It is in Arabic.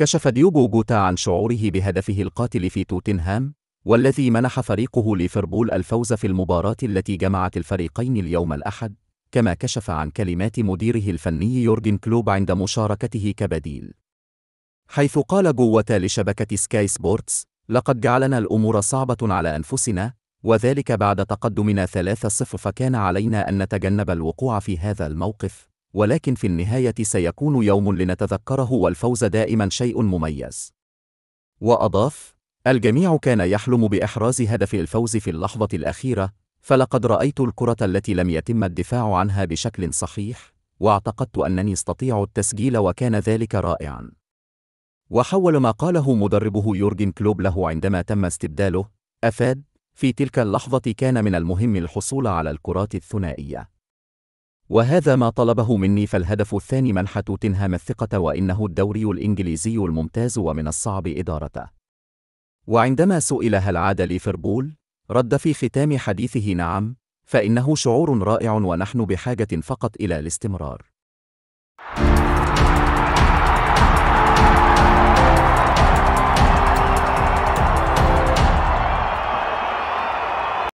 كشف ديوغو جوتا عن شعوره بهدفه القاتل في توتنهام والذي منح فريقه ليفربول الفوز في المباراة التي جمعت الفريقين اليوم الأحد كما كشف عن كلمات مديره الفني يورجن كلوب عند مشاركته كبديل حيث قال جوتا لشبكة سكاي سبورتس لقد جعلنا الأمور صعبة على أنفسنا وذلك بعد تقدمنا 3-0 فكان علينا أن نتجنب الوقوع في هذا الموقف ولكن في النهاية سيكون يوم لنتذكره والفوز دائما شيء مميز. وأضاف: الجميع كان يحلم بإحراز هدف الفوز في اللحظة الأخيرة، فلقد رأيت الكرة التي لم يتم الدفاع عنها بشكل صحيح، واعتقدت أنني استطيع التسجيل وكان ذلك رائعا. وحول ما قاله مدربه يورجن كلوب له عندما تم استبداله، أفاد: في تلك اللحظة كان من المهم الحصول على الكرات الثنائية. وهذا ما طلبه مني فالهدف الثاني منحة تنهام الثقة وإنه الدوري الإنجليزي الممتاز ومن الصعب إدارته. وعندما سئل هل عاد ليفربول؟ رد في ختام حديثه نعم، فإنه شعور رائع ونحن بحاجة فقط إلى الاستمرار.